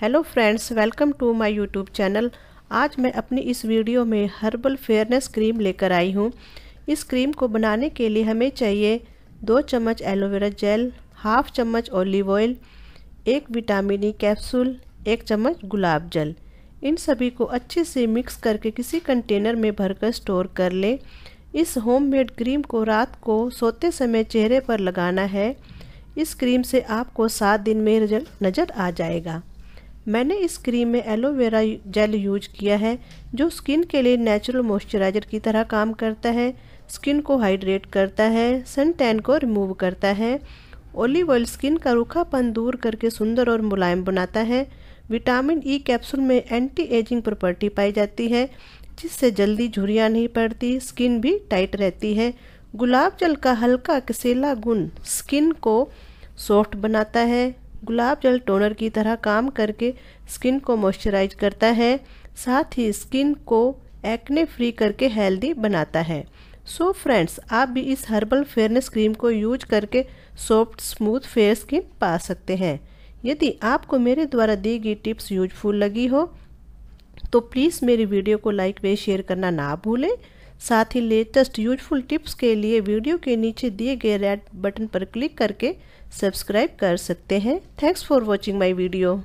hello friends welcome to my YouTube channel आज मैं अपनी इस वीडियो में हर्बल फेयरनेस क्रीम लेकर आई हूँ इस क्रीम को बनाने के लिए हमें चाहिए दो चम्मच एलोवेरा जेल हाफ चम्मच ऑलिव ऑयल एक विटामिन ई कैप्सूल एक चम्मच गुलाब जल इन सभी को अच्छे से मिक्स करके किसी कंटेनर में भरकर स्टोर कर लें इस होममेड क्रीम को रात को सोते समय चेहरे पर लगाना है इस क्रीम से आपको सात दिन में रिजल्ट नज़र आ जाएगा मैंने इस क्रीम में एलोवेरा जेल यूज किया है जो स्किन के लिए नेचुरल मॉइस्चराइज़र की तरह काम करता है स्किन को हाइड्रेट करता है सन टैन को रिमूव करता है ओलिव ऑयल स्किन का रूखापन दूर करके सुंदर और मुलायम बनाता है विटामिन ई e कैप्सूल में एंटी एजिंग प्रॉपर्टी पाई जाती है जिससे जल्दी झुरियाँ नहीं पड़ती स्किन भी टाइट रहती है गुलाब जल का हल्का कसेला गुण स्किन को सॉफ्ट बनाता है गुलाब जल टोनर की तरह काम करके स्किन को मॉइस्चराइज करता है साथ ही स्किन को एक्ने फ्री करके हेल्दी बनाता है सो so फ्रेंड्स आप भी इस हर्बल फेयरनेस क्रीम को यूज करके सॉफ्ट स्मूथ फेयर स्किन पा सकते हैं यदि आपको मेरे द्वारा दी गई टिप्स यूजफुल लगी हो तो प्लीज़ मेरी वीडियो को लाइक व शेयर करना ना भूलें साथ ही लेटेस्ट यूजफुल टिप्स के लिए वीडियो के नीचे दिए गए रेड बटन पर क्लिक करके सब्सक्राइब कर सकते हैं thanks for watching my video